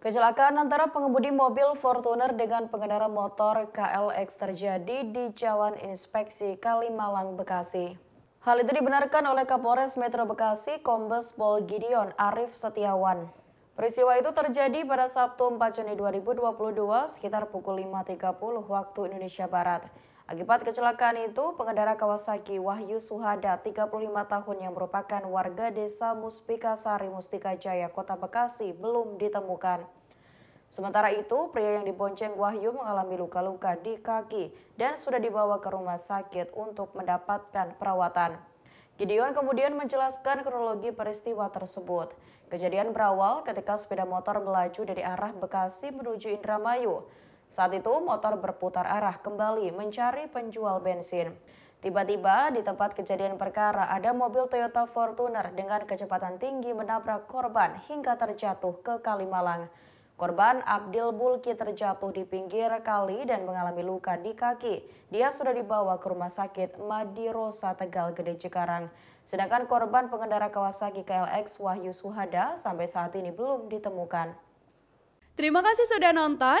Kecelakaan antara pengemudi mobil Fortuner dengan pengendara motor KLX terjadi di Jalan Inspeksi Kalimalang, Bekasi. Hal itu dibenarkan oleh Kapolres Metro Bekasi, Kombes Pol Gideon Arif Setiawan. Peristiwa itu terjadi pada Sabtu 4 Juni 2022 sekitar pukul 5.30 waktu Indonesia Barat. Akibat kecelakaan itu, pengendara Kawasaki Wahyu Suhada, 35 tahun yang merupakan warga desa Muspika Sari, Mustika Jaya, Kota Bekasi, belum ditemukan. Sementara itu, pria yang dibonceng Wahyu mengalami luka-luka di kaki dan sudah dibawa ke rumah sakit untuk mendapatkan perawatan. Gideon kemudian menjelaskan kronologi peristiwa tersebut. Kejadian berawal ketika sepeda motor melaju dari arah Bekasi menuju Indramayu. Saat itu motor berputar arah kembali mencari penjual bensin. Tiba-tiba di tempat kejadian perkara ada mobil Toyota Fortuner dengan kecepatan tinggi menabrak korban hingga terjatuh ke Kalimalang. Korban Abdul Bulki terjatuh di pinggir kali dan mengalami luka di kaki. Dia sudah dibawa ke rumah sakit Madirosa Tegal Gede Cikarang. Sedangkan korban pengendara Kawasaki KLX Wahyu Suhada sampai saat ini belum ditemukan. Terima kasih sudah nonton.